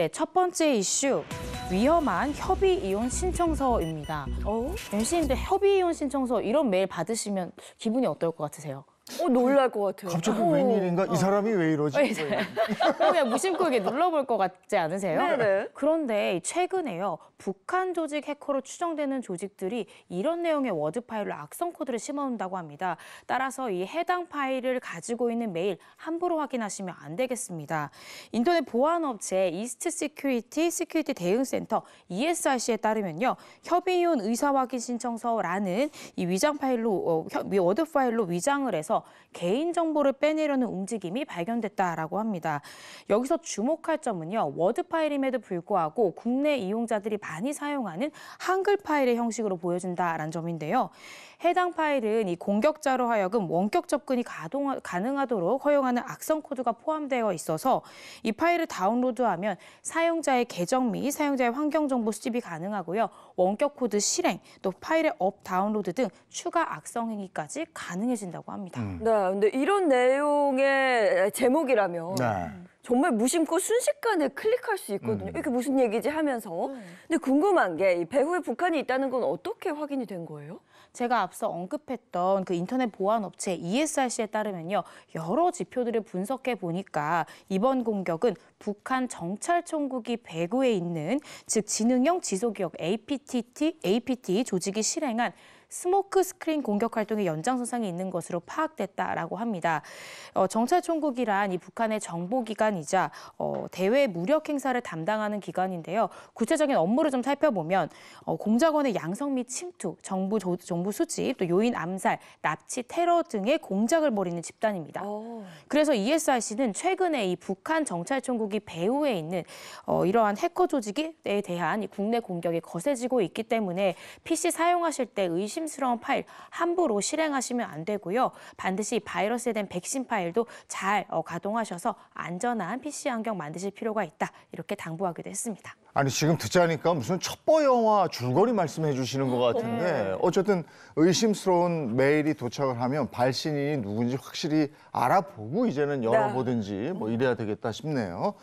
네, 첫 번째 이슈. 위험한 협의 이혼 신청서입니다. 어? MC님들 협의 이혼 신청서 이런 메일 받으시면 기분이 어떨 것 같으세요? 어, 놀랄 것 같아요. 갑자기 어. 웬일인가? 이 사람이 왜 이러지? 어, 그러 무심코 이게 눌러볼 것 같지 않으세요? 네네. 네. 그런데 최근에요. 북한 조직 해커로 추정되는 조직들이 이런 내용의 워드 파일로 악성 코드를 심어놓는다고 합니다. 따라서 이 해당 파일을 가지고 있는 메일 함부로 확인하시면 안 되겠습니다. 인터넷 보안업체 이스트 시큐리티 시큐리티 대응센터 ESRC에 따르면요. 협의이혼 의사확인 신청서라는 이 위장 파일로 어, 워드 파일로 위장을 해서 개인 정보를 빼내려는 움직임이 발견됐다라고 합니다. 여기서 주목할 점은요. 워드 파일임에도 불구하고 국내 이용자들이 많이 사용하는 한글 파일의 형식으로 보여진다라는 점인데요. 해당 파일은 이 공격자로 하여금 원격 접근이 가동, 가능하도록 허용하는 악성 코드가 포함되어 있어서 이 파일을 다운로드하면 사용자의 계정 및 사용자의 환경 정보 수집이 가능하고요. 원격 코드 실행, 또 파일의 업 다운로드 등 추가 악성 행위까지 가능해진다고 합니다. 음. 네, 근데 이런 내용의 제목이라면 네. 정말 무심코 순식간에 클릭할 수 있거든요. 음. 이게 무슨 얘기지 하면서. 음. 근데 궁금한 게 이 배후에 북한이 있다는 건 어떻게 확인이 된 거예요? 제가 앞서 언급했던 그 인터넷 보안 업체 ESRC에 따르면요. 여러 지표들을 분석해 보니까 이번 공격은 북한 정찰총국이 배구에 있는 즉 지능형 지속기업 APTT APT e 조직이 실행한 스모크 스크린 공격 활동의 연장선상에 있는 것으로 파악됐다라고 합니다. 어, 정찰총국이란 이 북한의 정보기관이자 어, 대외 무력 행사를 담당하는 기관인데요. 구체적인 업무를 좀 살펴보면 어, 공작원의 양성 및 침투, 정부 조, 정부 수집, 또 요인 암살, 납치, 테러 등의 공작을 벌이는 집단입니다. 오. 그래서 ESRC는 최근에 이 북한 정찰총국이 배후에 있는 어, 이러한 해커 조직에 대한 국내 공격이 거세지고 있기 때문에 PC 사용하실 때 의심 의심스러운 파일 함부로 실행하시면 안 되고요. 반드시 바이러스에 대한 백신 파일도 잘 어, 가동하셔서 안전한 PC 환경 만드실 필요가 있다. 이렇게 당부하기도 했습니다. 아니 지금 듣자니까 무슨 첩보 영화 줄거리 말씀해 주시는 것 같은데 네. 어쨌든 의심스러운 메일이 도착을 하면 발신인이 누군지 확실히 알아보고 이제는 네. 열어보든지 뭐 이래야 되겠다 싶네요.